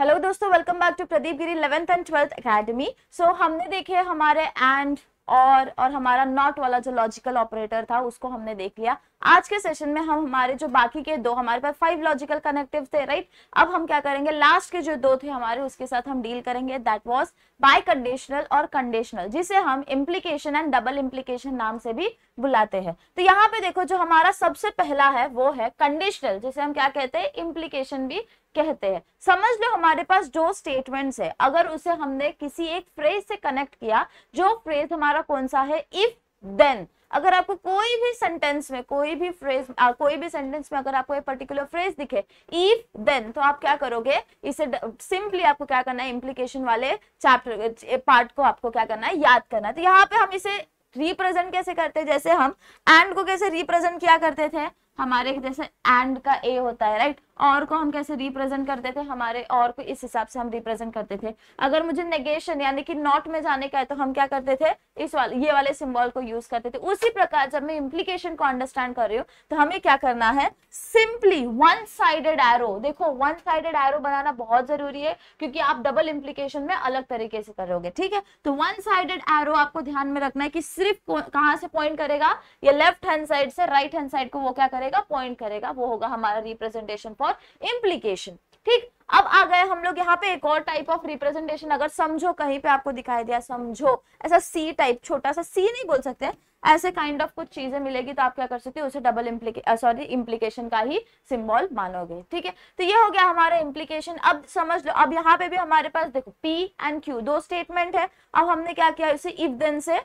Hello दोस्तों welcome back to Pradeep Giri eleventh and twelfth academy so हमने देखे हमारे एंड और और हमारा नॉट वाला जो लॉजिकल ऑपरेटर था उसको हमने देख लिया आज के सेशन में हम हमारे जो बाकी के दो हमारे पास फाइव लॉजिकल कनेक्टिव थे राइट अब हम क्या करेंगे लास्ट के जो दो थे हमारे उसके साथ हम डील करेंगे दैट वाज बाय कंडीशनल और कंडीशनल जिसे हम इम्प्लीकेशन एंड डबल इम्प्लीकेशन नाम से भी बुलाते हैं तो यहाँ पे देखो जो हमारा सबसे पहला है वो है कंडीशनल जिसे हम क्या कहते हैं इम्प्लीकेशन भी कहते हैं समझ लो हमारे पास जो स्टेटमेंट्स है अगर उसे हमने किसी एक फ्रेज से कनेक्ट किया जो फ्रेज हमारा कौन सा है इफ देन अगर आपको कोई भी सेंटेंस में कोई भी फ्रेज कोई भी सेंटेंस में अगर आपको एक पर्टिकुलर फ्रेज दिखे इफ देन तो आप क्या करोगे इसे सिंपली आपको क्या करना है इम्प्लीकेशन वाले चैप्टर पार्ट को आपको क्या करना है याद करना है तो यहाँ पे हम इसे रिप्रेजेंट कैसे करते हैं जैसे हम एंड को कैसे रिप्रेजेंट किया करते थे हमारे जैसे एंड का ए होता है राइट और को हम कैसे रिप्रेजेंट करते थे हमारे और को इस हिसाब से हम रिप्रेजेंट करते थे अगर मुझे नेगेशन यानी कि नॉट में जाने का है तो हम क्या करते थे इस वाले ये वाले सिंबल को यूज करते थे उसी प्रकार जब मैं इम्प्लीकेशन को अंडरस्टैंड कर रही हूँ तो हमें क्या करना है सिंपली वन साइडेड एरो देखो वन साइडेड एरो बनाना बहुत जरूरी है क्योंकि आप डबल इम्प्लीकेशन में अलग तरीके से करोगे ठीक है तो वन साइडेड एरो आपको ध्यान में रखना है कि सिर्फ कहाँ से पॉइंट करेगा या लेफ्ट हैंड साइड से राइट हैंड साइड को वो क्या करेगा पॉइंट करेगा वो होगा हमारा रिप्रेजेंटेशन फॉर और इम्प्लीकेशन ठीक अब आ गए हम लोग यहाँ पे एक और टाइप ऑफ रिप्रेजेंटेशन अगर समझो कहीं पे आपको दिखाई दिया समझो ऐसा सी टाइप छोटा सा सी नहीं बोल सकते ऐसे काइंड ऑफ कुछ चीजें मिलेगी तो आप क्या कर सकते हो उसे डबल इम्प्लीके सॉरी इम्प्लीकेशन का ही सिंबल मानोगे ठीक है तो ये हो गया हमारा इम्प्लीकेशन अब समझ लो अब यहाँ पे भी हमारे पास देखो पी एंड क्यू दो स्टेटमेंट है अब हमने क्या किया इसे इफ देन से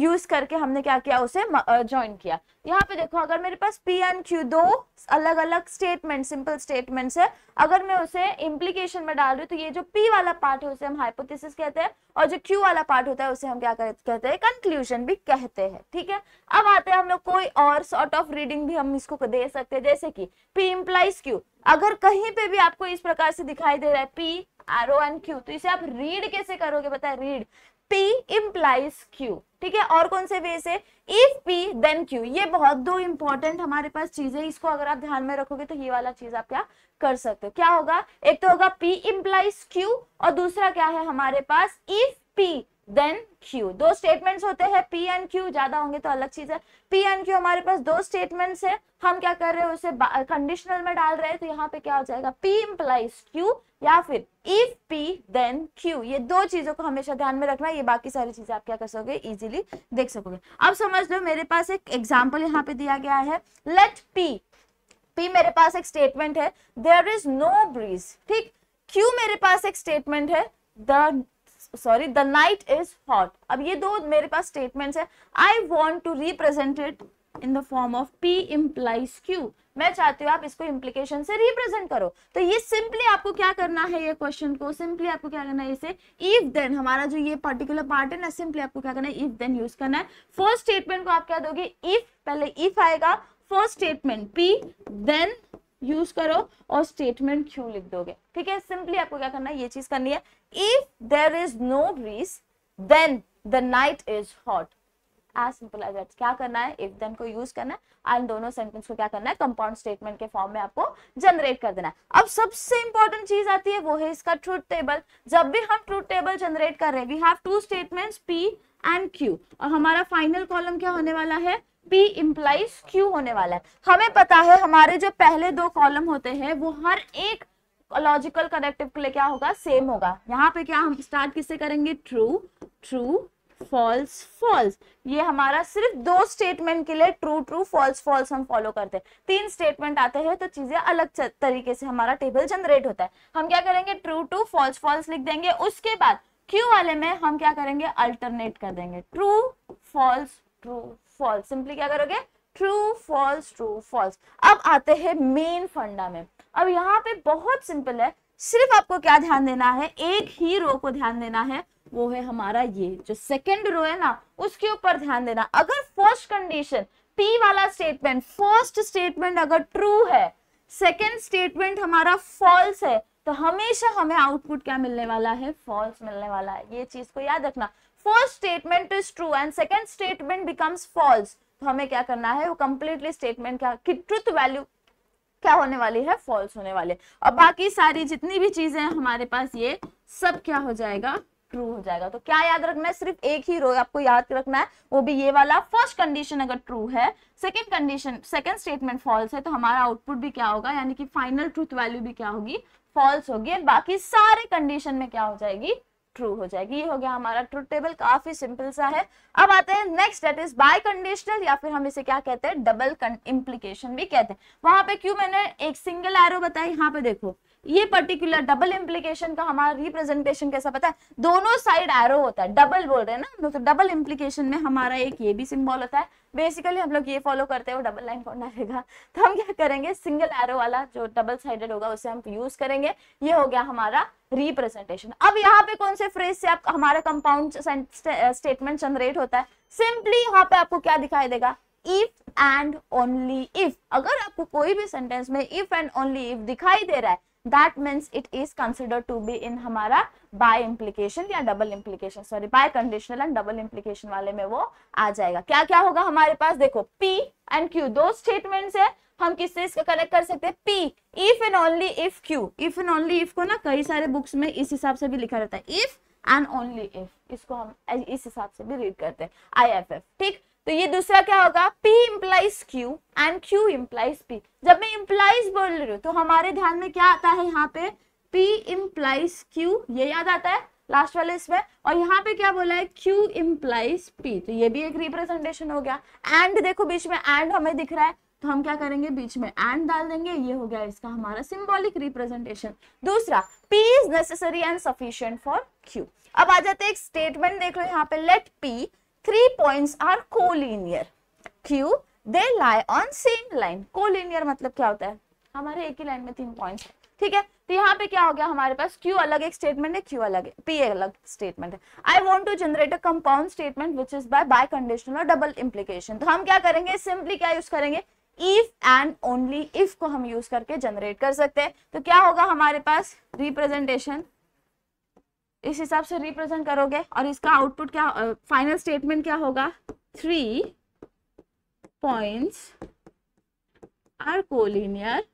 यूज करके हमने क्या किया उसे ज्वाइन किया यहाँ पे देखो अगर मेरे पास पी एंड क्यू दो अलग अलग स्टेटमेंट सिंपल स्टेटमेंट है अगर मैं उसे इम्प्लीकेशन में डाल रही हूँ तो ये जो पी वाला पार्ट है उसे हम हाइपोथेसिस कहते हैं और जो क्यू वाला पार्ट होता है उसे हम क्या कहते हैं कंक्लूजन भी कहते हैं ठीक है अब आते हैं हम लोग कोई और सॉर्ट ऑफ रीडिंग भी हम इसको दे सकते हैं जैसे कि पी इम्प्लाइज क्यू अगर कहीं पे भी आपको इस प्रकार से दिखाई दे रहा है P R O and Q तो इसे आप रीड कैसे करोगे बताए रीड P implies Q ठीक है और कौन से वे से इफ पी देन क्यू ये बहुत दो इंपॉर्टेंट हमारे पास चीजें इसको अगर आप ध्यान में रखोगे तो ये वाला चीज आप क्या कर सकते हो क्या होगा एक तो होगा P implies Q और दूसरा क्या है हमारे पास इफ पी देन क्यू दो स्टेटमेंट्स होते हैं पी एंड क्यू ज्यादा होंगे तो अलग चीज है पी एंड क्यू हमारे पास दो स्टेटमेंट्स है हम क्या कर रहे हैं उसे कंडीशनल में डाल रहे हैं तो यहाँ पे क्या हो जाएगा पी इम्प्लाइज क्यू या फिर इफ पी देन क्यू ये दो चीजों को हमेशा ध्यान में रखना है ये बाकी सारी चीजें आप क्या कर सकोगे इजिली देख सकोगे अब समझ लो मेरे पास एक एग्जाम्पल यहाँ पे दिया गया है लेट पी पी मेरे पास एक स्टेटमेंट है देयर इज नो ब्रीज ठीक क्यू मेरे पास एक स्टेटमेंट है the sorry the night is hot अब ये दो मेरे पास स्टेटमेंट्स है I want to represent it in the form of P implies Q मैं चाहती हूँ आप इसको इम्प्लीकेशन से रिप्रेजेंट करो तो ये सिंपली आपको क्या करना है ये क्वेश्चन को सिंपली आपको क्या करना है इसे इफ देन हमारा जो ये पर्टिकुलर पार्ट है ना सिंपली आपको क्या करना है इफ देन यूज करना है फर्स्ट स्टेटमेंट को आप क्या दोगे इफ पहले इफ आएगा first statement P then use करो और स्टेटमेंट क्यों लिख दोगे ठीक है सिंपली आपको क्या करना है ये चीज करनी है if there is no breeze then the night is hot as simple as that क्या करना है इफ देन को यूज करना है एंड दोनों सेंटेंस को क्या करना है कंपाउंड स्टेटमेंट के फॉर्म में आपको जनरेट कर देना है अब सबसे इंपॉर्टेंट चीज आती है वो है इसका ट्रूथ टेबल जब भी हम ट्रूथ टेबल जनरेट कर रहे हैं we have two statements P and Q और हमारा फाइनल कॉलम क्या होने वाला है P implies क्यू होने वाला है हमें पता है हमारे जो पहले दो कॉलम होते हैं वो हर एक लॉजिकल कनेक्टिव के लिए क्या होगा सेम होगा यहाँ पे क्या हम स्टार्ट किससे करेंगे ट्रू ट्रू फॉल्स फॉल्स ये हमारा सिर्फ दो स्टेटमेंट के लिए ट्रू ट्रू फॉल्स फॉल्स हम फॉलो करते हैं तीन स्टेटमेंट आते हैं तो चीजें अलग तरीके से हमारा टेबल जनरेट होता है हम क्या करेंगे ट्रू ट्रू फॉल्स फॉल्स लिख देंगे उसके बाद क्यू वाले में हम क्या करेंगे अल्टरनेट कर देंगे true false true false simply क्या करोगे ट्रू फॉल्स ट्रू फॉल्स अब आते हैं मेन फंडा में अब यहाँ पे बहुत सिंपल है सिर्फ आपको क्या ध्यान देना है एक ही रो को ध्यान देना है वो है हमारा ये जो सेकेंड रो है ना उसके ऊपर ध्यान देना अगर फर्स्ट कंडीशन पी वाला स्टेटमेंट फर्स्ट स्टेटमेंट अगर ट्रू है सेकेंड स्टेटमेंट हमारा फॉल्स है तो हमेशा हमें आउटपुट क्या मिलने वाला है फॉल्स मिलने वाला है ये चीज को याद रखना first statement is true and second statement becomes false तो हमें क्या करना है वो कंप्लीटली स्टेटमेंट क्या कि ट्रुथ वैल्यू क्या होने वाली है फॉल्स होने वाले और बाकी सारी जितनी भी चीजें हैं हमारे पास ये सब क्या हो जाएगा ट्रू हो जाएगा तो क्या याद रखना है सिर्फ एक ही रो आपको याद रखना है वो भी ये वाला फर्स्ट कंडीशन अगर ट्रू है second condition second statement false है तो हमारा आउटपुट भी क्या होगा यानी कि फाइनल ट्रूथ वैल्यू भी क्या होगी फॉल्स होगी बाकी सारे कंडीशन में क्या हो जाएगी ट्रू हो जाएगी ये हो गया हमारा ट्रूथ टेबल काफी सिंपल सा है अब आते हैं next that is biconditional या फिर हम इसे क्या कहते हैं डबल इम्प्लीकेशन भी कहते हैं वहां पे क्यों मैंने एक सिंगल एरो बताया यहाँ पे देखो ये पर्टिकुलर डबल इम्प्लीकेशन का हमारा रिप्रेजेंटेशन कैसा पता है दोनों साइड एरो होता है डबल बोल रहे हैं ना तो डबल इम्प्लीकेशन में हमारा एक ये भी सिंबल होता है बेसिकली हम लोग ये फॉलो करते वो डबल लाइन पढ़ना रहेगा तो हम क्या करेंगे सिंगल एरो वाला जो डबल साइडेड होगा उसे हम यूज करेंगे ये हो गया हमारा रिप्रेजेंटेशन अब यहाँ पे कौन से फ्रेज से आप हमारा कंपाउंड स्टेटमेंट जनरेट होता है सिंपली यहाँ पे आपको क्या दिखाई देगा इफ एंड ओनली इफ अगर आपको कोई भी सेंटेंस में इफ एंड ओनली इफ दिखाई दे रहा है that means it is consider to be in हमारा बाय इम्प्लीकेशन या double implication sorry biconditional and double implication वाले में वो आ जाएगा क्या क्या होगा हमारे पास देखो पी एंड क्यू दो स्टेटमेंट्स है हम किससे इसका कनेक्ट कर सकते हैं P if and only if Q if and only if को ना कई सारे बुक्स में इस हिसाब से भी लिखा रहता है इफ एंड ओनली इफ इसको हम इस हिसाब से भी रीड करते हैं आई एफ एफ ठीक तो ये दूसरा क्या होगा P implies Q and Q implies P जब मैं इम्प्लाइज बोल रही हूँ तो हमारे ध्यान में क्या आता है यहाँ पे P इम्प्लाइज Q ये याद आता है लास्ट वाले इसमें और यहाँ पे क्या बोला है Q इम्प्लाइज P तो ये भी एक रिप्रेजेंटेशन हो गया एंड देखो बीच में एंड हमें दिख रहा है तो हम क्या करेंगे बीच में एंड डाल देंगे ये हो गया इसका हमारा सिंबॉलिक रिप्रेजेंटेशन दूसरा P is necessary and sufficient for Q अब आ जाते हैं एक स्टेटमेंट देख लो यहाँ पे let P three points are collinear. Q they lie on same line. Collinear मतलब क्या होता है हमारे एक ही लाइन में तीन पॉइंट्स ठीक है तो यहाँ पे क्या हो गया हमारे पास Q अलग एक स्टेटमेंट है Q अलग है P अलग स्टेटमेंट है I want to generate a compound statement which is bi bye conditional और डबल इम्प्लीकेशन तो हम क्या करेंगे सिंपली क्या यूज करेंगे इफ एंड ओनली इफ को हम यूज करके जनरेट कर सकते हैं तो क्या होगा हमारे पास रिप्रेजेंटेशन इस हिसाब से रिप्रेजेंट करोगे और इसका आउटपुट क्या फाइनल स्टेटमेंट क्या होगा three points are collinear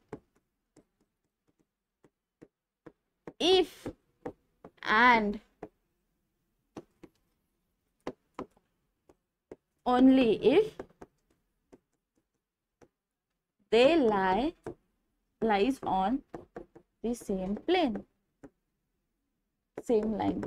if and only if they lie lies on the same plane same line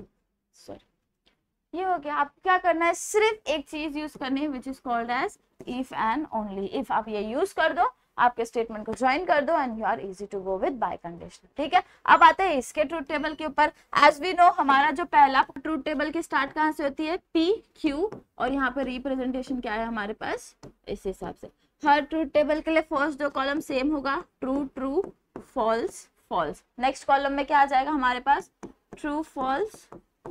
sorry ये हो गया आपको क्या करना है सिर्फ एक चीज यूज करनी है which is called as if and only if आप ये यूज कर दो आपके स्टेटमेंट को ज्वाइन कर दो and you are easy to go with bi condition ठीक है अब आते हैं इसके ट्रूथ टेबल के ऊपर एज वी नो हमारा जो पहला ट्रूथ टेबल की स्टार्ट कहां से होती है पी क्यू और यहाँ पर रिप्रेजेंटेशन क्या है हमारे पास इस हिसाब से हर ट्रूथ टेबल के लिए फर्स्ट दो कॉलम सेम होगा true true false false next column में क्या आ जाएगा हमारे पास ट्रू फॉल्स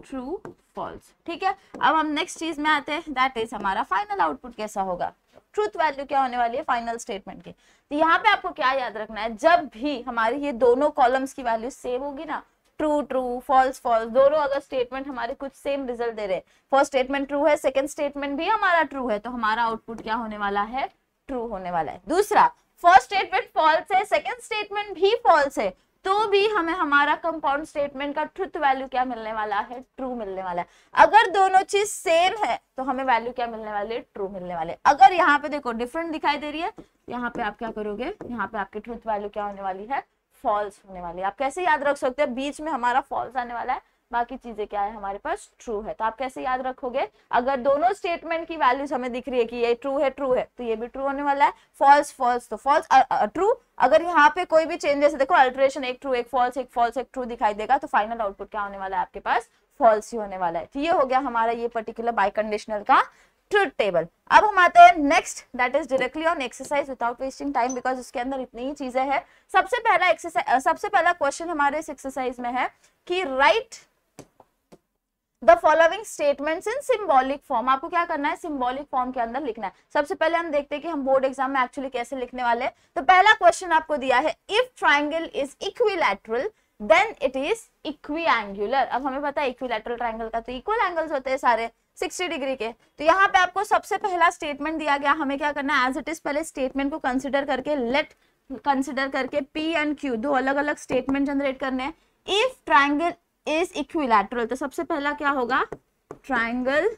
ट्रू फॉल्स ठीक है अब हम नेक्स्ट चीज में आते हैं दैट इज हमारा फाइनल आउटपुट कैसा होगा ट्रूथ वैल्यू क्या होने वाली है फाइनल स्टेटमेंट की तो यहाँ पे आपको क्या याद रखना है जब भी हमारी ये दोनों कॉलम्स की वैल्यू सेम होगी ना ट्रू ट्रू फॉल्स फॉल्स दोनों अगर स्टेटमेंट हमारे कुछ सेम रिजल्ट दे रहे हैं फर्स्ट स्टेटमेंट ट्रू है सेकंड स्टेटमेंट भी हमारा ट्रू है तो हमारा आउटपुट क्या होने वाला है ट्रू होने वाला है दूसरा फर्स्ट स्टेटमेंट फॉल्स है सेकंड स्टेटमेंट भी फॉल्स है तो भी हमें हमारा कंपाउंड स्टेटमेंट का ट्रुथ वैल्यू क्या मिलने वाला है ट्रू मिलने वाला है अगर दोनों चीज सेम है तो हमें वैल्यू क्या मिलने वाली है ट्रू मिलने वाले अगर यहाँ पे देखो डिफरेंट दिखाई दे रही है यहाँ पे आप क्या करोगे यहाँ पे आपकी ट्रुथ वैल्यू क्या होने वाली है फॉल्स होने वाली है आप कैसे याद रख सकते हैं बीच में हमारा फॉल्स आने वाला है बाकी चीजें क्या है हमारे पास ट्रू है तो आप कैसे याद रखोगे अगर दोनों स्टेटमेंट की वैल्यूज हमें दिख रही है कि ये ट्रू है ट्रू है तो ये भी ट्रू होने वाला है फॉल्स फॉल्स तो फॉल्स ट्रू अगर यहाँ पे कोई भी चेंजेस देखो अल्ट्रेशन एक ट्रू एक फॉल्स एक फॉल्स एक ट्रू दिखाई देगा तो फाइनल आउटपुट क्या होने वाला है आपके पास फॉल्स ही होने वाला है तो ये हो गया हमारा ये पर्टिकुलर बाई कंडीशनल का ट्रूथ टेबल अब हम आते हैं next that is directly on exercise without wasting time because उसके अंदर इतनी ही चीजें हैं सबसे पहला एक्सरसाइज सबसे पहला क्वेश्चन हमारे इस एक्सरसाइज में है कि write right the following statements in symbolic form आपको क्या करना है सिम्बॉलिक फॉर्म के अंदर लिखना है सबसे पहले हम देखते हैं कि हम बोर्ड एग्जाम में एक्चुअली कैसे लिखने वाले हैं तो पहला क्वेश्चन आपको दिया है if triangle is equilateral then it is equiangular अब हमें पता है इक्विलैटरल ट्राइंगल का तो इक्वल एंगल्स होते हैं सारे 60 डिग्री के तो यहाँ पे आपको सबसे पहला स्टेटमेंट दिया गया हमें क्या करना है एज इट इज पहले स्टेटमेंट को कंसिडर करके लेट कंसिडर करके पी एंड क्यू दो अलग अलग स्टेटमेंट जनरेट करने हैं इफ ट्राइंगल इज इक्विलैटरल तो सबसे पहला क्या होगा ट्राइंगल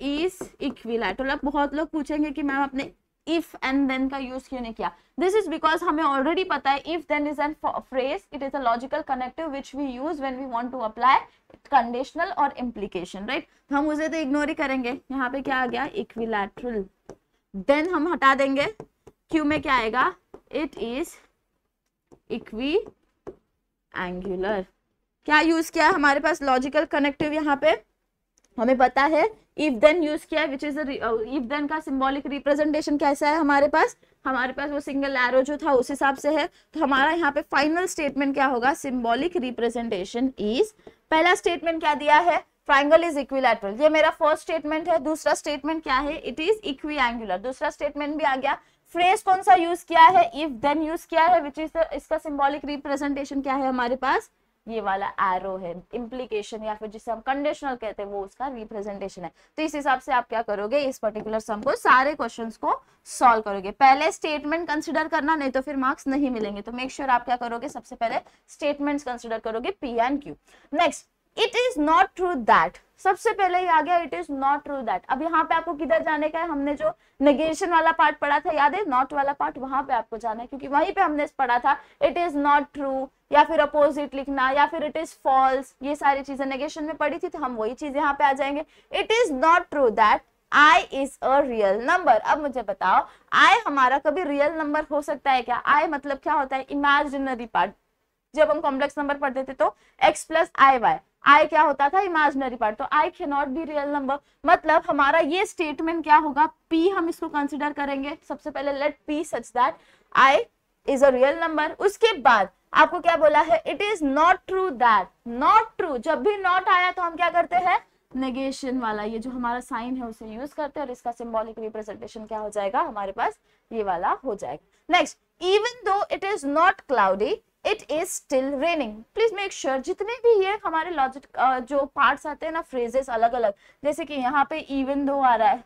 इज इक्विलैटरल अब बहुत लोग पूछेंगे कि मैम अपने इफ एंड देन का यूज क्यों नहीं किया दिस इज बिकॉज हमें ऑलरेडी पता है if then is an phrase it is a logical connective which we use when we want to apply conditional और इम्प्लीकेशन राइट हम उसे तो इग्नोर ही करेंगे यहाँ पे क्या आ गया इक्विलैटरल देन हम हटा देंगे क्यू में क्या आएगा इट इज इक्वी एंगुलर क्या यूज किया है हमारे पास लॉजिकल कनेक्टिव यहाँ पे हमें पता है इफ देन यूज किया है विच इज इफ देन का सिंबॉलिक रिप्रेजेंटेशन कैसा है हमारे पास हमारे पास वो सिंगल एरो जो था उस हिसाब से है तो हमारा यहाँ पे फाइनल स्टेटमेंट क्या होगा सिंबॉलिक रिप्रेजेंटेशन इज पहला स्टेटमेंट क्या दिया है ट्राइंगल इज इक्विलैटरल ये मेरा फर्स्ट स्टेटमेंट है दूसरा स्टेटमेंट क्या है इट इज इक्विएंगुलर दूसरा स्टेटमेंट भी आ गया फ्रेज कौन सा यूज किया है इफ देन यूज किया है विच इज इसका सिंबॉलिक रिप्रेजेंटेशन क्या है हमारे पास ये वाला एरो है इम्प्लीकेशन या फिर जिसे हम कंडीशनल कहते हैं वो उसका रिप्रेजेंटेशन है तो इस हिसाब से आप क्या करोगे इस पर्टिकुलर सम को सारे क्वेश्चन को सॉल्व करोगे पहले स्टेटमेंट कंसिडर करना नहीं तो फिर मार्क्स नहीं मिलेंगे तो मेक श्योर sure आप क्या करोगे सबसे पहले स्टेटमेंट्स कंसिडर करोगे P and Q next it is not true that सबसे पहले ही आ गया it is not true that अब यहाँ पे आपको किधर जाने का है हमने जो नेगेशन वाला पार्ट पढ़ा था याद है नॉट वाला पार्ट वहां पे आपको जाना है क्योंकि वहीं पे हमने पढ़ा था इट इज नॉट ट्रू या फिर अपोजिट लिखना या फिर इट इज फॉल्स ये सारी चीजें नेगेशन में पड़ी थी तो हम वही चीज यहाँ पे आ जाएंगे it is not true that i is a real number अब मुझे बताओ आई हमारा कभी रियल नंबर हो सकता है क्या आई मतलब क्या होता है इमेजिनरी पार्ट जब हम कॉम्प्लेक्स नंबर पढ़ते थे तो x plus i y i क्या होता था इमेजनरी पार्ट तो आई के नॉट बी रियल नंबर मतलब हमारा ये स्टेटमेंट क्या होगा पी हम इसको कंसिडर करेंगे सबसे पहले let P such that i is a real number उसके बाद आपको क्या बोला है it is not true that not true जब भी नॉट आया तो हम क्या करते हैं नेगेशन वाला ये जो हमारा साइन है उसे यूज करते हैं और इसका सिंबॉलिक रिप्रेजेंटेशन क्या हो जाएगा हमारे पास ये वाला हो जाएगा next even though it is not cloudy it is still raining please make sure जितने भी ये हमारे लॉजिक जो पार्ट्स आते हैं ना फ्रेजेस अलग अलग जैसे कि यहाँ पे इवन दो आ रहा है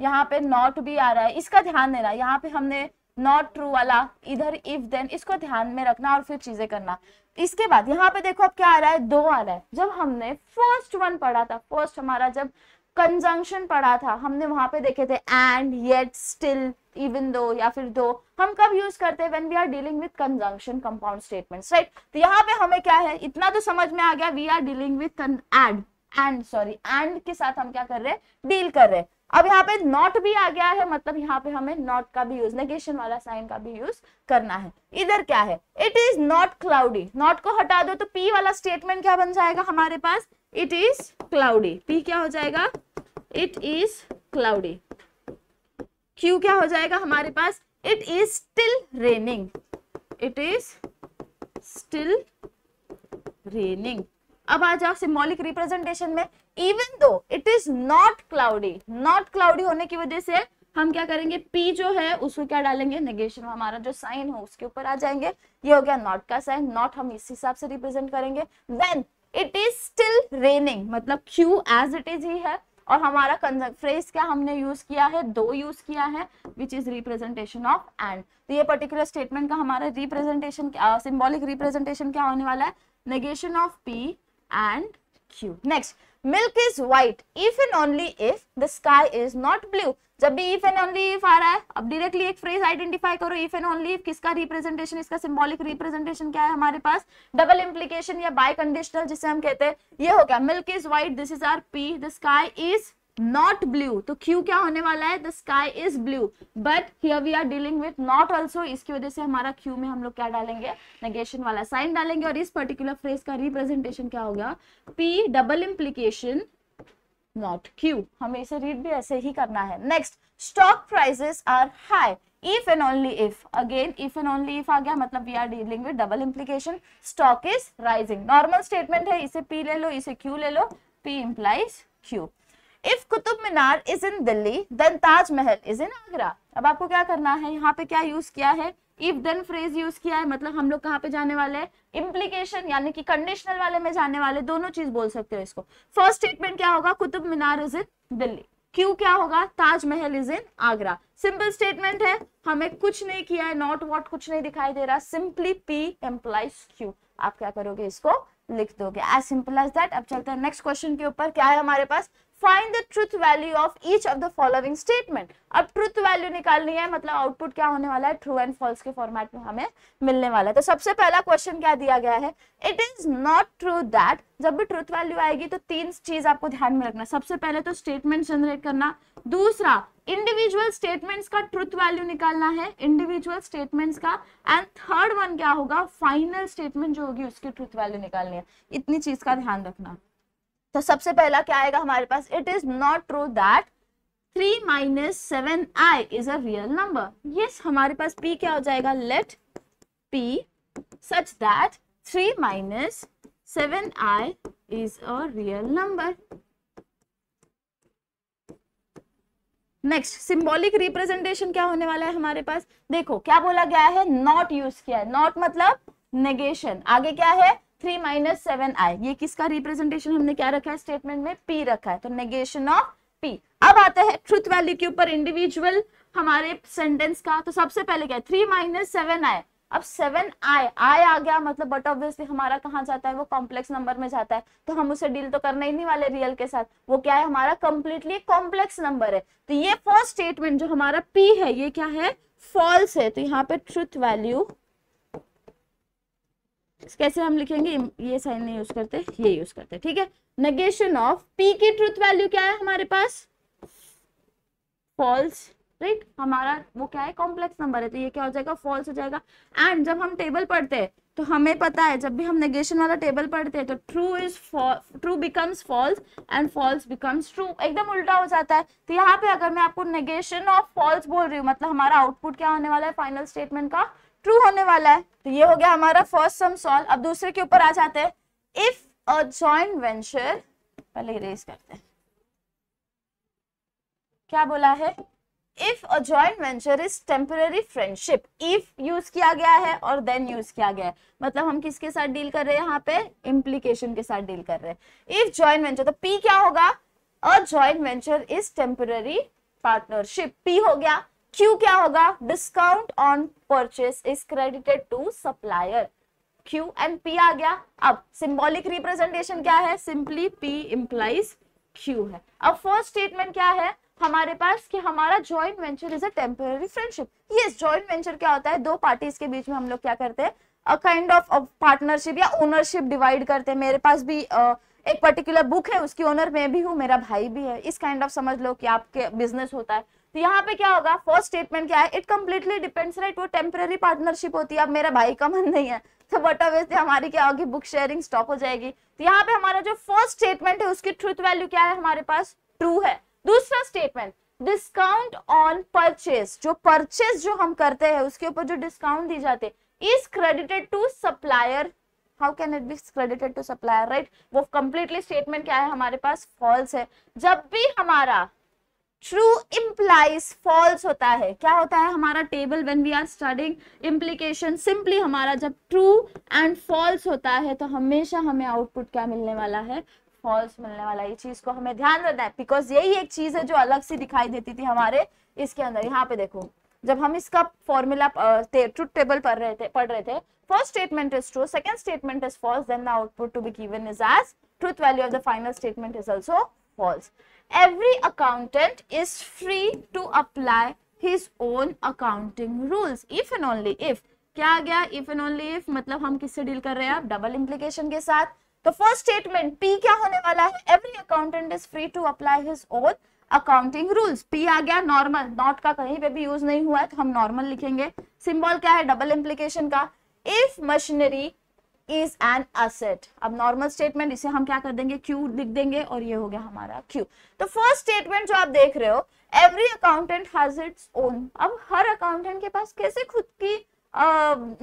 यहाँ पे नॉट भी आ रहा है इसका ध्यान देना यहाँ पे हमने नॉट ट्रू वाला इधर इफ देन इसको ध्यान में रखना और फिर चीजें करना इसके बाद यहाँ पे देखो अब क्या आ रहा है दो आ रहा है जब हमने फर्स्ट वन पढ़ा था फर्स्ट हमारा जब कंजंक्शन पढ़ा था हमने वहां पे देखे थे and yet still even though या फिर दो हम कब यूज करते हैं when we are dealing with conjunction compound statements right तो यहाँ पे हमें क्या है इतना तो समझ में आ गया we are dealing with and and sorry and के साथ हम क्या कर रहे हैं डील कर रहे हैं अब यहाँ पे नॉट भी आ गया है मतलब यहाँ पे हमें नॉट का भी यूज नेगेशन वाला साइन का भी यूज करना है इधर क्या है it is not cloudy not को हटा दो तो पी वाला स्टेटमेंट क्या बन जाएगा हमारे पास इट इज क्लाउडी पी क्या हो जाएगा इट इज क्लाउडी क्यू क्या हो जाएगा हमारे पास it is still raining it is still raining अब आ जाओ सिम्बॉलिक रिप्रेजेंटेशन में even though it is not cloudy not cloudy होने की वजह से हम क्या करेंगे पी जो है उसको क्या डालेंगे नेगेशन हमारा जो साइन हो उसके ऊपर आ जाएंगे ये हो गया नॉट का साइन नॉट हम इस हिसाब से रिप्रेजेंट करेंगे then it is still raining मतलब क्यू एज इट इज ही है और हमारा फ्रेज क्या हमने यूज किया है दो यूज किया है which is representation of and तो ये पर्टिकुलर स्टेटमेंट का हमारा रिप्रेजेंटेशन सिंबॉलिक रिप्रेजेंटेशन क्या होने वाला है negation of P and Q next milk is white if and only if the sky is not blue जब भी इफ एंड ओनली इफ आ रहा है अब डायरेक्टली एक फ्रेज आइडेंटिफाई करो इफ एंड ओनली इफ किसका रिप्रेजेंटेशन इसका सिंबॉलिक रिप्रेजेंटेशन क्या है हमारे पास डबल इम्प्लीकेशन या बाय कंडीशनल जिसे हम कहते हैं ये हो गया milk is white this is our P the sky is not blue तो क्यू क्या होने वाला है the sky is blue but here we are dealing with not also इसकी वजह से हमारा क्यू में हम लोग क्या डालेंगे नेगेशन वाला साइन डालेंगे और इस पर्टिकुलर फ्रेज का रिप्रेजेंटेशन क्या होगा P double implication not Q हमें इसे रीड भी ऐसे ही करना है next stock prices are high if and only if again if and only if आ गया मतलब we are dealing with double implication stock is rising normal statement है इसे p ले लो इसे q ले लो p implies q if Qutub Minar is in Delhi then Taj Mahal is in Agra अब आपको क्या करना है यहाँ पे क्या यूज किया है इफ देन फ्रेज यूज किया है मतलब हम लोग कहाँ पे जाने वाले हैं इम्प्लीकेशन यानी कि कंडीशनल वाले में जाने वाले दोनों चीज बोल सकते हो इसको फर्स्ट स्टेटमेंट क्या होगा कुतुब मीनार इज इन दिल्ली क्यों क्या होगा Taj Mahal is in Agra simple statement है हमें कुछ नहीं किया है नॉट वॉट कुछ नहीं दिखाई दे रहा सिंपली पी एम्प्लाइज क्यू आप क्या करोगे इसको लिख दोगे एज सिंपल एज दैट अब चलते हैं नेक्स्ट क्वेश्चन के ऊपर क्या है हमारे पास find the truth value of each of the following statement अब ट्रुथ वैल्यू निकालनी है मतलब आउटपुट क्या होने वाला है ट्रू एंड फॉल्स के फॉर्मेट में हमें मिलने वाला है तो सबसे पहला क्वेश्चन क्या दिया गया है it is not true that जब भी ट्रुथ वैल्यू आएगी तो तीन चीज आपको ध्यान में रखना सबसे पहले तो स्टेटमेंट जनरेट करना दूसरा इंडिविजुअल स्टेटमेंट्स का ट्रुथ वैल्यू निकालना है इंडिविजुअल स्टेटमेंट्स का एंड थर्ड वन क्या होगा फाइनल स्टेटमेंट जो होगी उसकी ट्रुथ वैल्यू निकालनी है इतनी चीज का ध्यान रखना तो सबसे पहला क्या आएगा हमारे पास it is not true that three minus seven i is a real number ये हमारे पास पी क्या हो जाएगा let P such that three minus seven i is a real number next symbolic representation क्या होने वाला है हमारे पास देखो क्या बोला गया है नॉट यूज किया है नॉट मतलब नेगेशन आगे क्या है थ्री माइनस सेवन आई ये किसका रिप्रेजेंटेशन हमने क्या रखा है स्टेटमेंट में पी रखा है तो नेगेशन ऑफ पी अब आता है ट्रुथ वैल्यू के ऊपर इंडिविजुअल हमारे सेंटेंस का तो सबसे पहले क्या है थ्री माइनस सेवन आई अब सेवन आई आई आ गया मतलब बट ऑब्वियसली हमारा कहाँ जाता है वो कॉम्प्लेक्स नंबर में जाता है तो हम उसे डील तो करना ही नहीं वाले रियल के साथ वो क्या है हमारा कम्प्लीटली कॉम्प्लेक्स नंबर है तो ये फर्स्ट स्टेटमेंट जो हमारा पी है ये क्या है फॉल्स है तो यहाँ पे ट्रुथ वैल्यू कैसे हम लिखेंगे ये साइन नहीं यूज करते ये यूज करते ठीक है नगेशन ऑफ पी की ट्रूथ वैल्यू क्या है हमारे पास फॉल्स राइट right? हमारा वो क्या है कॉम्प्लेक्स नंबर है तो ये क्या हो जाएगा फॉल्स हो जाएगा एंड जब हम टेबल पढ़ते हैं तो हमें पता है जब भी हम नेगेशन वाला टेबल पढ़ते हैं तो true is true becomes false and false becomes true एकदम उल्टा हो जाता है तो यहाँ पे अगर मैं आपको नेगेशन ऑफ फॉल्स बोल रही हूँ मतलब हमारा आउटपुट क्या होने वाला है फाइनल स्टेटमेंट का ट्रू होने वाला है तो ये हो गया हमारा फर्स्ट सम सॉल्व अब दूसरे के ऊपर आ जाते हैं इफ अ जॉइंट वेंचर पहले इरेज करते हैं क्या बोला है if a joint venture is temporary friendship if use किया गया है और देन यूज किया गया है मतलब हम किसके साथ डील कर रहे हैं यहाँ पे इम्प्लीकेशन के साथ डील कर रहे हैं इफ जॉइंट वेंचर तो पी क्या होगा a joint venture is temporary partnership P हो गया क्यू क्या होगा discount on purchase is credited to supplier Q and P आ गया अब सिंबॉलिक रिप्रेजेंटेशन क्या है सिंपली पी इंप्लाइज क्यू है अब फर्स्ट स्टेटमेंट क्या है हमारे पास कि हमारा joint venture is a temporary friendship ये जॉइंट वेंचर क्या होता है दो पार्टीज के बीच में हम लोग क्या करते हैं अ काइंड ऑफ पार्टनरशिप या ओनरशिप डिवाइड करते हैं मेरे पास भी uh, एक पर्टिकुलर बुक है उसकी ओनर मैं भी हूँ मेरा भाई भी है इस काइंड kind ऑफ of समझ लो कि आपके बिजनेस होता है तो यहाँ पे क्या होगा फर्स्ट स्टेटमेंट क्या है इट कम्प्लीटली डिपेंड्स राइट वो टेम्पररी पार्टनरशिप होती है अब मेरा भाई का मन नहीं है तो वट अवे से हमारी क्या होगी बुक शेयरिंग स्टॉप हो जाएगी तो यहाँ पे हमारा जो फर्स्ट स्टेटमेंट है उसकी ट्रूथ वैल्यू क्या है हमारे पास ट्रू है दूसरा स्टेटमेंट डिस्काउंट ऑन परचेज जो परचेज जो हम करते हैं उसके ऊपर जो डिस्काउंट दी जाते है is credited to supplier How can it be credited to supplier, right? वो completely statement क्या है हमारे पास false है जब भी हमारा ट्रू इम्प्लाइज फॉल्स होता है क्या होता है हमारा table when we are studying implication simply हमारा जब ट्रू एंड फॉल्स होता है तो हमेशा हमें आउटपुट क्या मिलने वाला है फॉल्स मिलने वाला ये चीज को हमें ध्यान रखना है बिकॉज यही एक चीज है जो अलग से दिखाई देती थी हमारे इसके अंदर यहाँ पे देखो जब हम इसका फॉर्मूला ट्रुथ टेबल पढ़ रहे थे पढ़ रहे थे first statement is true second statement is false then the output to be given is as truth value of the final statement is also false every accountant is free to apply his own accounting rules if and only if क्या आ गया if and only if मतलब हम किससे deal कर रहे हैं आप double implication के साथ तो फर्स्ट स्टेटमेंट पी क्या होने वाला है every accountant is free to apply his own accounting rules P आ गया नॉर्मल नॉट का कहीं पे भी यूज नहीं हुआ है तो हम नॉर्मल लिखेंगे सिंबल क्या है डबल इम्प्लीकेशन का if machinery is an asset अब नॉर्मल स्टेटमेंट इसे हम क्या कर देंगे क्यू लिख देंगे और ये हो गया हमारा क्यू तो फर्स्ट स्टेटमेंट जो आप देख रहे हो every accountant has its own अब हर अकाउंटेंट के पास कैसे खुद की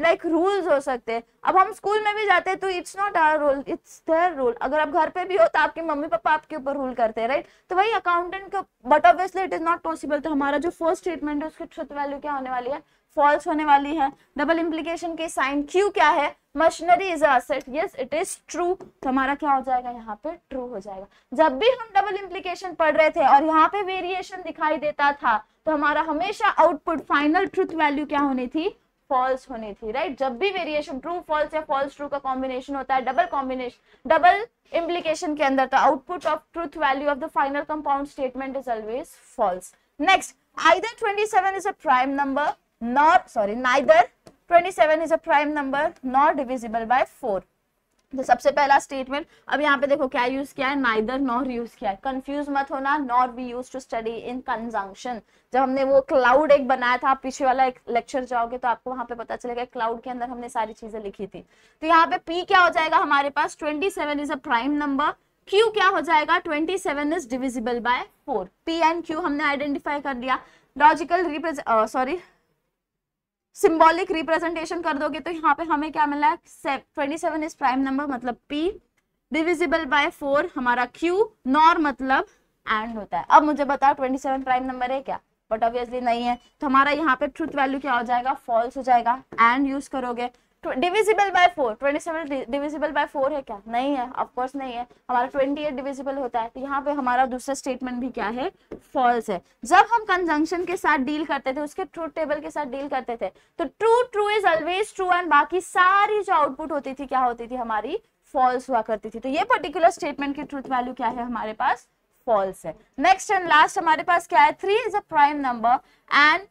लाइक uh, रूल्स like, हो सकते हैं अब हम स्कूल में भी जाते हैं तो it's not our rule it's their rule अगर आप घर पे भी हो तो आपके मम्मी पापा आपके ऊपर रूल करते हैं राइट right? तो वही अकाउंटेंट का but obviously it is not possible तो हमारा जो फर्स्ट स्टेटमेंट है उसकी ट्रुथ वैल्यू क्या होने वाली है फॉल्स होने वाली है डबल इम्प्लीकेशन के साइन क्यू क्या है machinery is asset yes it is true तो हमारा क्या हो जाएगा यहाँ पे ट्रू हो जाएगा जब भी हम डबल इम्प्लीकेशन पढ़ रहे थे और यहाँ पे वेरिएशन दिखाई देता था तो हमारा हमेशा आउटपुट फाइनल ट्रूथ वैल्यू क्या होनी थी फॉल्स होनी थी राइट right? जब भी वेरिएशन ट्रू फॉल्स या फॉल्स ट्रू का कॉम्बिनेशन होता है डबल कॉम्बिनेशन डबल इम्प्लीकेशन के अंदर तो output of truth value of the final compound statement is always false next either 27 is a prime number nor sorry neither 27 is a prime number nor divisible by 4 तो सबसे पहला statement अब यहाँ पे देखो क्या यूज किया है नाइदर नॉर यूज किया है कंफ्यूज मत होना nor we use to study in conjunction जब हमने वो क्लाउड एक बनाया था आप पीछे वाला एक लेक्चर जाओगे तो आपको वहां पे पता चलेगा क्लाउड के अंदर हमने सारी चीजें लिखी थी तो यहाँ पे पी क्या हो जाएगा हमारे पास twenty seven is a prime number Q क्या हो जाएगा twenty seven is divisible by four P and Q हमने आइडेंटिफाई कर लिया logical represent sorry symbolic representation कर दोगे तो यहाँ पे हमें क्या मिला twenty seven is prime number मतलब पी डिविजिबल बाय फोर हमारा क्यू नॉर मतलब एंड होता है अब मुझे बताओ ट्वेंटी सेवन प्राइम नंबर है क्या बट ऑब्वियसली नहीं है तो हमारा यहाँ पे ट्रुथ वैल्यू क्या हो जाएगा फॉल्स हो जाएगा एंड यूज करोगे divisible by four twenty seven divisible by four है क्या नहीं है ऑफकोर्स नहीं है हमारा ट्वेंटी एट डिविजिबल होता है तो यहाँ पे हमारा दूसरा स्टेटमेंट भी क्या है फॉल्स है जब हम कंजंक्शन के साथ डील करते थे उसके ट्रूथ टेबल के साथ डील करते थे तो true true is always true and बाकी सारी जो आउटपुट होती थी क्या होती थी हमारी फॉल्स हुआ करती थी तो ये पर्टिकुलर स्टेटमेंट की ट्रूथ वैल्यू क्या है हमारे पास फॉल्स है नेक्स्ट एंड लास्ट हमारे पास क्या है three is a prime number and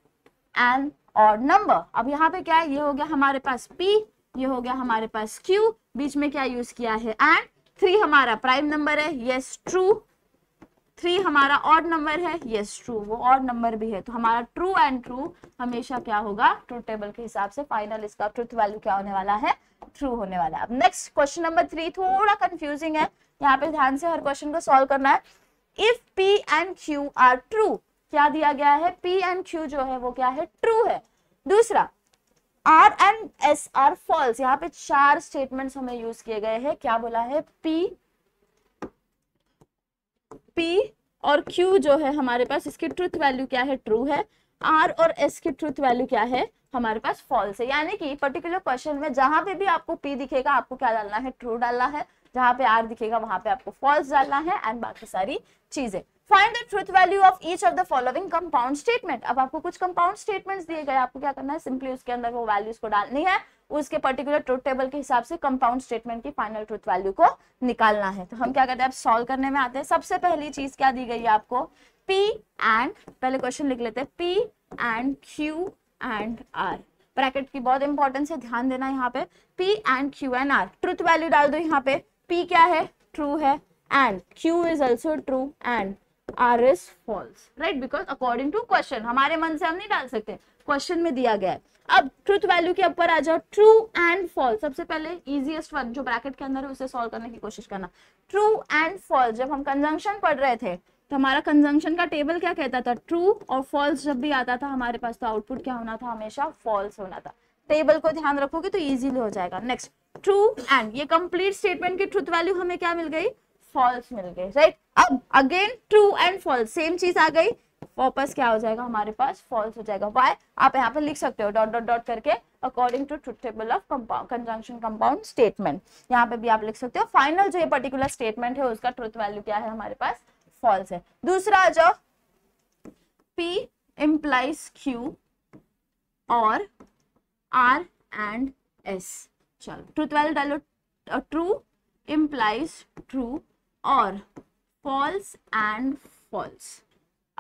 and और नंबर अब यहाँ पे क्या है ये हो गया हमारे पास P ये हो गया हमारे पास Q बीच में क्या यूज किया है एंड थ्री हमारा प्राइम नंबर है यस ट्रू थ्री हमारा ऑड नंबर है यस ट्रू वो ऑड नंबर भी है तो हमारा ट्रू एंड ट्रू हमेशा क्या होगा ट्रू टेबल के हिसाब से फाइनल इसका ट्रूथ वैल्यू क्या होने वाला है ट्रू होने वाला है अब नेक्स्ट क्वेश्चन नंबर थ्री थोड़ा कंफ्यूजिंग है यहाँ पे ध्यान से हर क्वेश्चन को सॉल्व करना है if P and Q are true क्या दिया गया है पी एंड क्यू जो है वो क्या है ट्रू है दूसरा R and S are false यहाँ पे चार स्टेटमेंट हमें यूज किए गए हैं क्या बोला है पी पी और क्यू जो है हमारे पास इसकी ट्रुथ वैल्यू क्या है ट्रू है आर और एस की ट्रुथ वैल्यू क्या है हमारे पास फॉल्स है यानी कि पर्टिकुलर क्वेश्चन में जहां पे भी आपको पी दिखेगा आपको क्या डालना है ट्रू डालना है जहां पे आर दिखेगा वहां पे आपको फॉल्स डालना है एंड बाकी सारी चीजें find the truth value of each of the following compound statement अब आपको कुछ कंपाउंड स्टेटमेंट दिए गए आपको क्या करना है सिंपली उसके अंदर वो वैल्यूज को डालनी है उसके पर्टिकुलर ट्रूथ टेबल के हिसाब से कंपाउंड स्टेटमेंट की फाइनल ट्रूथ वैल्यू को निकालना है तो हम क्या करते हैं अब सॉल्व करने में आते हैं सबसे पहली चीज क्या दी गई है आपको P एंड पहले क्वेश्चन लिख लेते हैं P and Q and R bracket की बहुत इंपॉर्टेंस है ध्यान देना यहाँ पे P and Q and R truth value डाल दो यहाँ पे P क्या है ट्रू है and Q is also true and R is false right because according to question हमारे मन से हम नहीं डाल सकते क्वेश्चन में दिया गया है अब ट्रूथ वैल्यू के ऊपर आ जाओ ट्रू एंड फॉल्स सबसे पहले इजिएस्ट वन जो ब्रैकेट के अंदर है उसे सॉल्व करने की कोशिश करना ट्रू एंड फॉल्स जब हम कंजंक्शन पढ़ रहे थे तो हमारा कंजंक्शन का टेबल क्या कहता था ट्रू और फॉल्स जब भी आता था हमारे पास तो आउटपुट क्या होना था हमेशा फॉल्स होना था टेबल को ध्यान रखोगे तो इजीली हो जाएगा नेक्स्ट ट्रू एंड ये कंप्लीट स्टेटमेंट की ट्रूथ वैल्यू हमें क्या मिल गई फॉल्स मिल गए राइट अब again true and false same चीज आ गई वापस क्या हो जाएगा हमारे पास फॉल्स हो जाएगा वाई आप यहाँ पे लिख सकते हो डॉट डॉट डॉट करके according to truth table of compound conjunction compound statement यहाँ पे भी आप लिख सकते हो फाइनल जो ये पर्टिकुलर स्टेटमेंट है उसका ट्रूथ वैल्यू क्या है हमारे पास फॉल्स है दूसरा जो पी इम्प्लाइज क्यू और आर एंड एस चलो ट्रूथ वैल्यू डालो ट्रू इम्प्लाइज ट्रू और फॉल्स एंड फॉल्स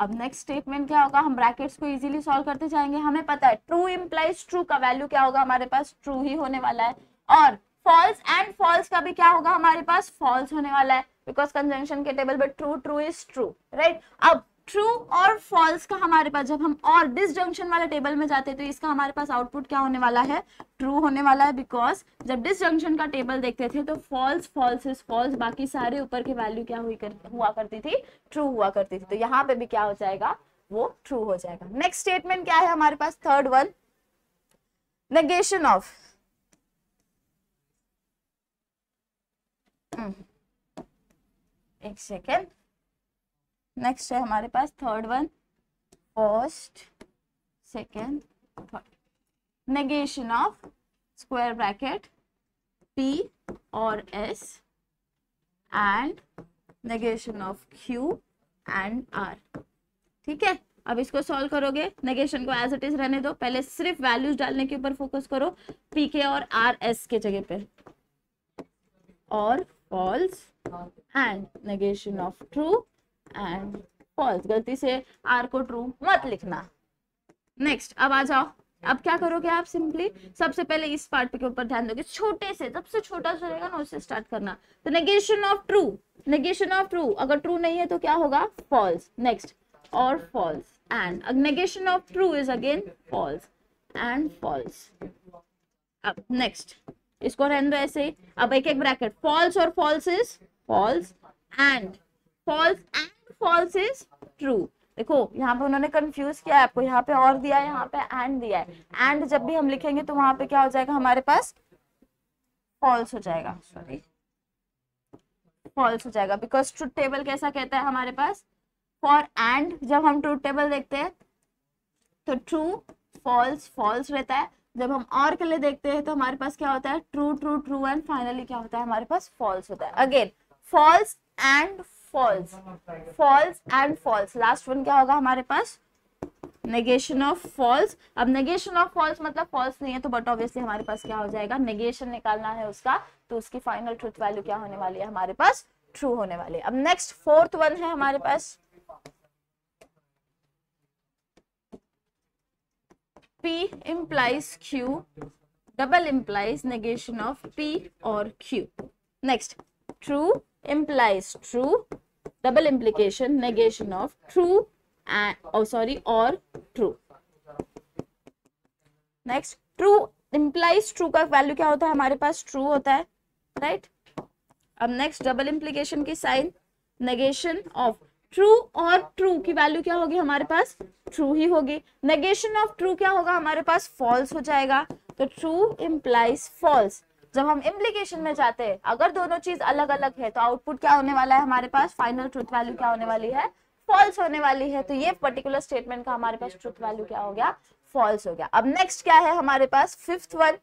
अब नेक्स्ट स्टेटमेंट क्या होगा हम ब्रैकेट्स को इजीली सॉल्व करते जाएंगे हमें पता है ट्रू इम्प्लाइज ट्रू का वैल्यू क्या होगा हमारे पास ट्रू ही होने वाला है और फॉल्स एंड फॉल्स का भी क्या होगा हमारे पास फॉल्स होने वाला है बिकॉज कंजंक्शन के table but true true is true right अब ट्रू और फॉल्स का हमारे पास जब हम और डिस जंक्शन वाले टेबल में जाते हैं तो इसका हमारे पास आउटपुट क्या होने वाला है ट्रू होने वाला है बिकॉज जब डिस जंक्शन का टेबल देखते थे तो फॉल्स फॉल्स इज फॉल्स बाकी सारे ऊपर की वैल्यू क्या हुई कर, हुआ करती थी ट्रू हुआ करती थी तो यहाँ पे भी क्या हो जाएगा वो ट्रू हो जाएगा नेक्स्ट स्टेटमेंट क्या है हमारे पास थर्ड वन नेगेशन ऑफ एक सेकेंड नेक्स्ट है हमारे पास third one first second third negation of square bracket P और S and negation of Q and R ठीक है अब इसको सॉल्व करोगे नेगेशन को एज इट इज रहने दो पहले सिर्फ वैल्यूज डालने के ऊपर फोकस करो पी के और आर एस के जगह पे और false and negation of true and false गलती से आर को ट्रू मत लिखना नेक्स्ट अब आ जाओ अब क्या करोगे आप सिंपली सबसे पहले इस पार्ट के ऊपर ध्यान दोगे छोटे से सबसे छोटा जो रहेगा ना उससे स्टार्ट करना तो negation of true negation of true अगर ट्रू नहीं है तो क्या होगा फॉल्स नेक्स्ट और false and negation of true is again false and false अब नेक्स्ट इसको रहन दो ऐसे अब एक एक ब्रैकेट फॉल्स और false is false and false and false is true देखो यहाँ पे उन्होंने कंफ्यूज किया है आपको यहाँ पे और दिया है यहाँ पे एंड दिया है एंड जब भी हम लिखेंगे तो वहां पे क्या हो जाएगा हमारे पास फॉल्स हो जाएगा सॉरी फॉल्स हो जाएगा बिकॉज ट्रूथ टेबल कैसा कहता है हमारे पास फॉर एंड जब हम ट्रूथ टेबल देखते हैं तो ट्रू फॉल्स फॉल्स रहता है जब हम और के लिए देखते हैं तो हमारे पास क्या होता है true true true and finally क्या होता है हमारे पास फॉल्स होता है again false and false false and false last one क्या होगा हमारे पास नेगेशन ऑफ फॉल्स अब नेगेशन ऑफ फॉल्स मतलब फॉल्स नहीं है तो बट ऑब्वियसली हमारे पास क्या हो जाएगा नेगेशन निकालना है उसका तो उसकी फाइनल ट्रूथ वैल्यू क्या होने वाली है हमारे पास ट्रू होने वाली अब नेक्स्ट फोर्थ वन है हमारे पास P implies Q, double implies negation of P or Q. Next, true implies true double implication negation of true and oh sorry or true next true implies true का value क्या होता है हमारे पास true होता है right? अब next double implication की sign negation of true और true की value क्या होगी हमारे पास true ही होगी negation of true क्या होगा हमारे पास false हो जाएगा तो true implies false जब हम इम्प्लीकेशन में जाते हैं अगर दोनों चीज अलग अलग है तो आउटपुट क्या होने वाला है हमारे पास फाइनल ट्रुथ वैल्यू क्या होने वाली है फॉल्स होने वाली है तो ये पर्टिकुलर स्टेटमेंट का हमारे पास ट्रुथ वैल्यू क्या हो गया फॉल्स हो गया अब नेक्स्ट क्या है हमारे पास फिफ्थ वन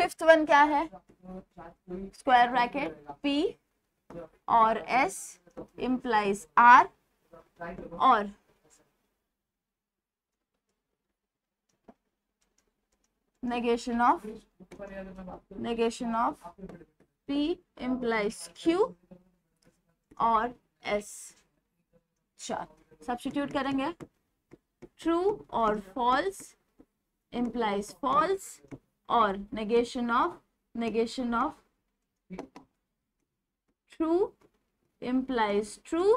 फिफ्थ वन क्या है स्क्वायर ब्रैकेट पी और एस इम्प्लाइज आर और negation of negation of p implies q or s चार substitute karenge true or false implies false or negation of negation of true implies true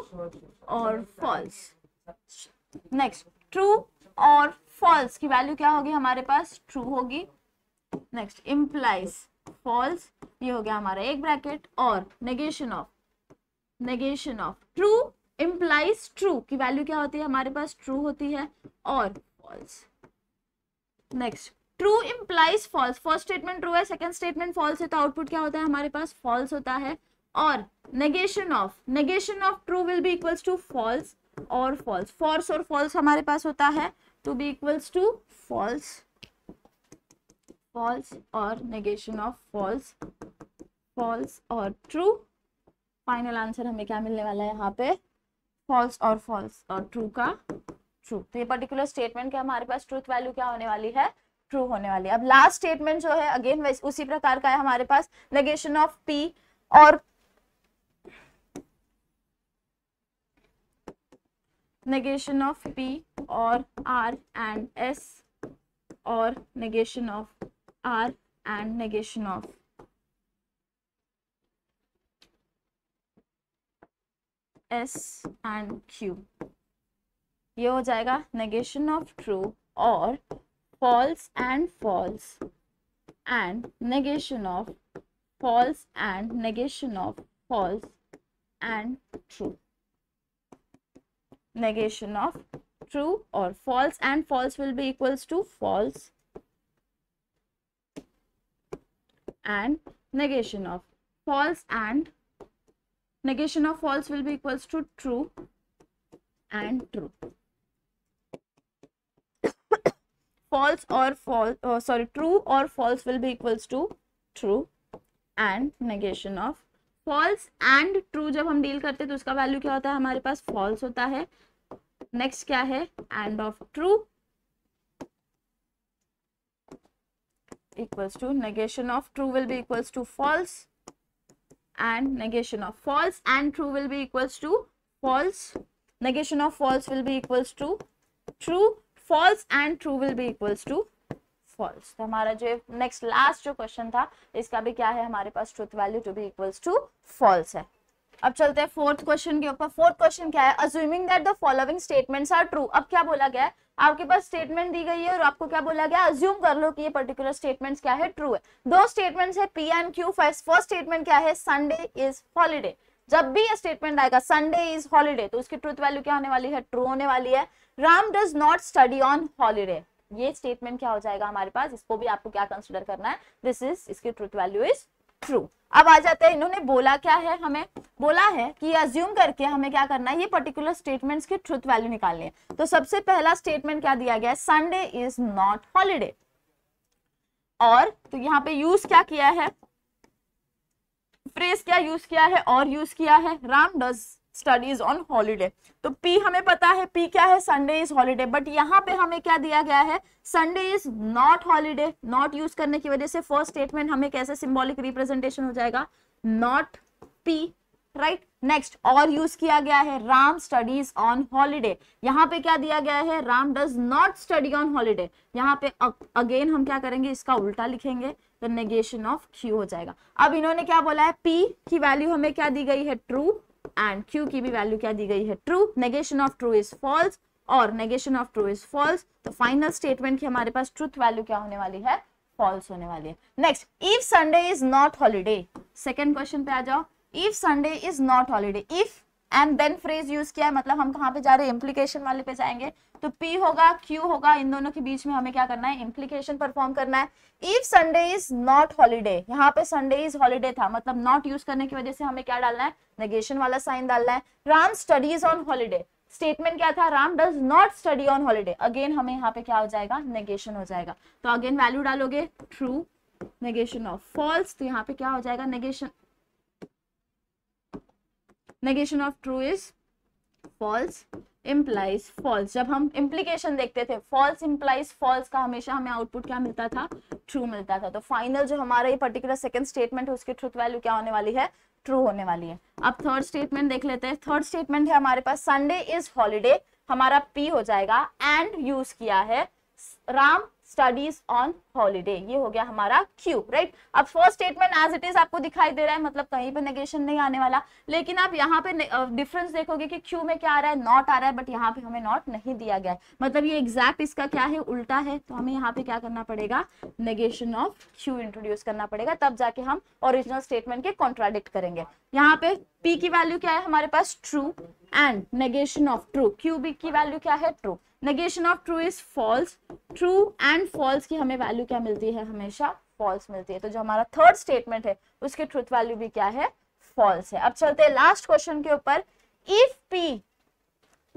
or false next true or false की value क्या होगी हमारे पास true होगी next implies false ये हो गया हमारा एक ब्रैकेट और negation of negation of true implies true की वैल्यू क्या होती है हमारे पास ट्रू होती है और false next true implies false first statement true है सेकेंड स्टेटमेंट फॉल्स है तो आउटपुट क्या होता है हमारे पास फॉल्स होता है और negation of negation of true will be equals to false और फॉल्स फॉर्स और फॉल्स हमारे पास होता है to be equals to false false or negation of false false or true final answer हमें क्या मिलने वाला है यहाँ पे फॉल्स और फॉल्स और ट्रू का ट्रू तो ये पर्टिकुलर स्टेटमेंट का हमारे पास ट्रूथ वैल्यू क्या होने वाली है ट्रू होने वाली है अब लास्ट स्टेटमेंट जो है अगेन उसी प्रकार का है हमारे पास नेगेशन ऑफ पी और negation of P or R and S or negation of R and negation of S and Q. ये हो जाएगा negation of true or false and false and negation of false and negation of false and true. negation of true or false and false will be equals to false and negation of false and negation of false will be equals to true and true false or false uh, sorry true or false will be equals to true and negation of false and true जब हम deal करते हैं तो उसका value क्या होता है हमारे पास फॉल्स होता है नेक्स्ट क्या है and of true equals to negation of true will be equals to false and negation of false and true will be equals to false negation of false will be equals to true false and true will be equals to false तो हमारा जो next last जो question था इसका भी क्या है हमारे पास truth value to be equals to false है अब चलते हैं फोर्थ क्वेश्चन के ऊपर फोर्थ क्वेश्चन क्या है assuming that the following statements are true अब क्या बोला गया है आपके पास स्टेटमेंट दी गई है और आपको क्या बोला गया अज्यूम कर लो कि ये पर्टिकुलर स्टेटमेंट्स क्या है ट्रू है दो स्टेटमेंट्स है P and Q first first statement क्या है संडे इज हॉलीडे जब भी ये स्टेटमेंट आएगा संडे इज हॉलीडे तो उसकी ट्रूथ वैल्यू क्या होने वाली है ट्रू होने वाली है Ram does not study on holiday ये स्टेटमेंट क्या हो जाएगा हमारे पास इसको भी आपको क्या कंसिडर करना है दिस इज इसकी ट्रूथ वैल्यू इज ट्रू अब आ जाते हैं इन्होंने बोला क्या है हमें बोला है कि अज्यूम करके हमें क्या करना है ये पर्टिकुलर स्टेटमेंट्स की ट्रूथ वैल्यू निकालनी है तो सबसे पहला स्टेटमेंट क्या दिया गया है संडे इज नॉट हॉलीडे और तो यहाँ पे यूज क्या किया है फ्रेज क्या यूज किया है और यूज किया है Ram does studies on holiday तो पी हमें पता है पी क्या है संडे इज हॉलीडे बट यहाँ पे हमें क्या दिया गया है Sunday is not holiday not use करने की वजह से फर्स्ट स्टेटमेंट हमें कैसे सिंबॉलिक रिप्रेजेंटेशन हो जाएगा नॉट पी राइट नेक्स्ट और यूज किया गया है राम स्टडीज ऑन हॉलीडे यहाँ पे क्या दिया गया है Ram does not study on holiday यहाँ पे अगेन हम क्या करेंगे इसका उल्टा लिखेंगे तो नेगेशन ऑफ क्यू हो जाएगा अब इन्होंने क्या बोला है पी की वैल्यू हमें क्या दी गई है ट्रू एंड क्यू की भी वैल्यू क्या दी गई है true negation of true is false और negation of true is false तो फाइनल स्टेटमेंट की हमारे पास ट्रूथ वैल्यू क्या होने वाली है फॉल्स होने वाली है next if Sunday is not holiday second question पे आ जाओ if Sunday is not holiday if and then phrase use किया है मतलब हम कहाँ पे जा रहे हैं इम्प्लीकेशन वाले पे जाएंगे तो P होगा Q होगा इन दोनों के बीच में हमें क्या करना है इम्प्लीकेशन परफॉर्म करना है if Sunday is not holiday यहाँ पे संडे इज हॉलीडे था मतलब नॉट यूज करने की वजह से हमें क्या डालना है नेगेशन वाला साइन डालना है Ram studies on holiday statement क्या था Ram does not study on holiday again हमें यहाँ पे क्या हो जाएगा नेगेशन हो जाएगा तो अगेन वैल्यू डालोगे ट्रू नेगेशन ऑफ फॉल्स तो यहाँ पे क्या हो जाएगा negation negation of true is false implies false जब हम इम्प्लीकेशन देखते थे फॉल्स इम्प्लाइज फॉल्स का हमेशा हमें आउटपुट क्या मिलता था ट्रू मिलता था तो फाइनल जो हमारा ये पर्टिकुलर सेकेंड स्टेटमेंट है उसकी ट्रूथ वैल्यू क्या होने वाली है ट्रू होने वाली है अब थर्ड स्टेटमेंट देख लेते हैं थर्ड स्टेटमेंट है हमारे पास संडे इज हॉलीडे हमारा पी हो जाएगा एंड यूज किया है राम स्टडीज ऑन हॉलीडे ये हो गया हमारा क्यू राइट अब first statement as it is आपको दिखाई दे रहा है मतलब कहीं पे नेगेशन नहीं आने वाला लेकिन आप यहाँ पे डिफरेंस देखोगे कि क्यू में क्या आ रहा है नॉट आ रहा है बट यहाँ पे हमें नॉट नहीं दिया गया है मतलब ये एग्जैक्ट इसका क्या है उल्टा है तो हमें यहाँ पे क्या करना पड़ेगा नेगेशन ऑफ क्यू इंट्रोड्यूस करना पड़ेगा तब जाके हम ओरिजिनल स्टेटमेंट के कॉन्ट्राडिक्ट करेंगे यहाँ पे पी की वैल्यू क्या है हमारे पास true and negation of true Q B की वैल्यू क्या है true negation of true is false true and false की हमें वैल्यू क्या मिलती है हमेशा फॉल्स मिलती है तो जो हमारा थर्ड स्टेटमेंट है उसकी ट्रूथ वैल्यू भी क्या है फॉल्स है अब चलते हैं लास्ट क्वेश्चन के ऊपर इफ पी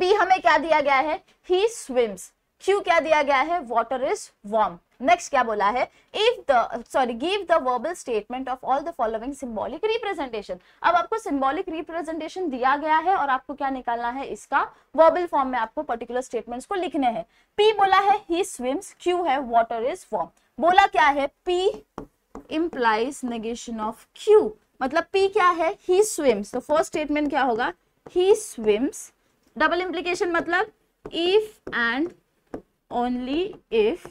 पी हमें क्या दिया गया है ही स्विम्स क्यू क्या दिया गया है वॉटर इज वॉर्म नेक्स्ट क्या बोला है if the sorry give the verbal statement of all the following symbolic representation अब आपको सिंबॉलिक रिप्रेजेंटेशन दिया गया है और आपको क्या निकालना है इसका वर्बल फॉर्म में आपको पर्टिकुलर स्टेटमेंट्स को लिखने हैं पी बोला है ही स्विम्स क्यू है वॉटर इज फॉर्म बोला क्या है P implies negation of Q मतलब पी क्या है ही स्विम्स तो फर्स्ट स्टेटमेंट क्या होगा ही स्विम्स डबल इम्प्लीकेशन मतलब if and only if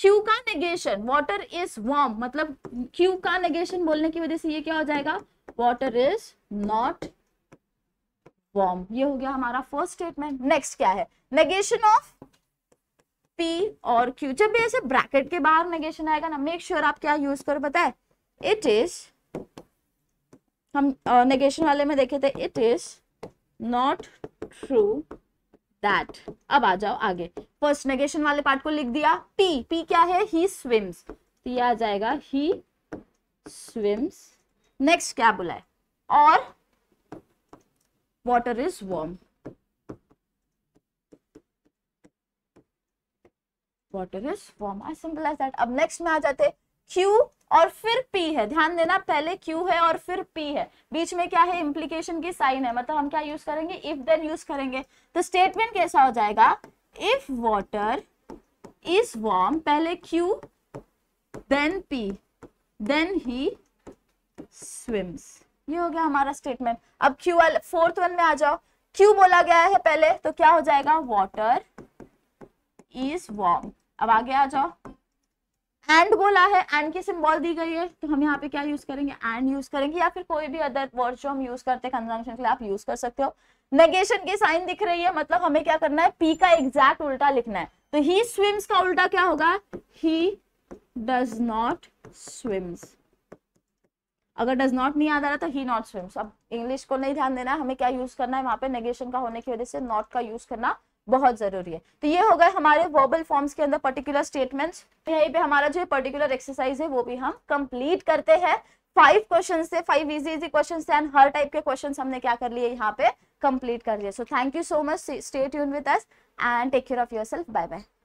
Q का नेगेशन वॉटर इज वॉर्म मतलब क्यू का नेगेशन बोलने की वजह से ये क्या हो जाएगा वॉटर इज नॉट वॉर्म ये हो गया हमारा फर्स्ट स्टेटमेंट नेक्स्ट क्या है नेगेशन ऑफ पी और क्यू जब भी ऐसे ब्रैकेट के बाहर नेगेशन आएगा ना मेक श्योर sure आप क्या यूज करो पता है इट इज हम नेगेशन uh, वाले में देखे थे it is not true that अब आ जाओ आगे फर्स्ट नेगेशन वाले पार्ट को लिख दिया पी पी क्या है ही स्विम्स तो ये आ जाएगा ही स्विम्स नेक्स्ट क्या बोला है और water is warm water is warm as simple as that अब नेक्स्ट में आ जाते हैं Q और फिर P है ध्यान देना पहले Q है और फिर P है बीच में क्या है इम्प्लीकेशन की साइन है मतलब हम क्या यूज करेंगे इफ देन यूज करेंगे तो स्टेटमेंट कैसा हो जाएगा इफ वॉटर इज वॉर्म पहले Q then P then he swims ये हो गया हमारा स्टेटमेंट अब क्यू वाले फोर्थ वन में आ जाओ क्यू बोला गया है पहले तो क्या हो जाएगा वॉटर इज वॉर्म अब आगे आ जाओ एंड बोला है एंड की सिंबल दी गई है तो हम यहाँ पे क्या यूज करेंगे एंड यूज करेंगे या फिर कोई भी अदर वर्ड जो हम यूज करते हैं कंजम्पशन के लिए आप यूज कर सकते हो नेगेशन की साइन दिख रही है मतलब हमें क्या करना है पी का एग्जैक्ट उल्टा लिखना है तो ही स्विम्स का उल्टा क्या होगा ही डज नॉट स्विम्स अगर डज नॉट नहीं याद आ रहा तो ही नॉट स्विम्स अब इंग्लिश को नहीं ध्यान देना है हमें क्या यूज करना है वहां पे नेगेशन का होने की वजह से नॉट का यूज करना बहुत जरूरी है तो ये हो गए हमारे वर्बल फॉर्म्स के अंदर पर्टिकुलर स्टेटमेंट्स यहीं पे हमारा जो पर्टिकुलर एक्सरसाइज है वो भी हम कंप्लीट करते हैं फाइव क्वेश्चन से फाइव इजी इजी क्वेश्चन थे एंड हर टाइप के क्वेश्चन हमने क्या कर लिए यहाँ पे कंप्लीट कर लिए so thank you so much stay tune with us and take care of yourself bye bye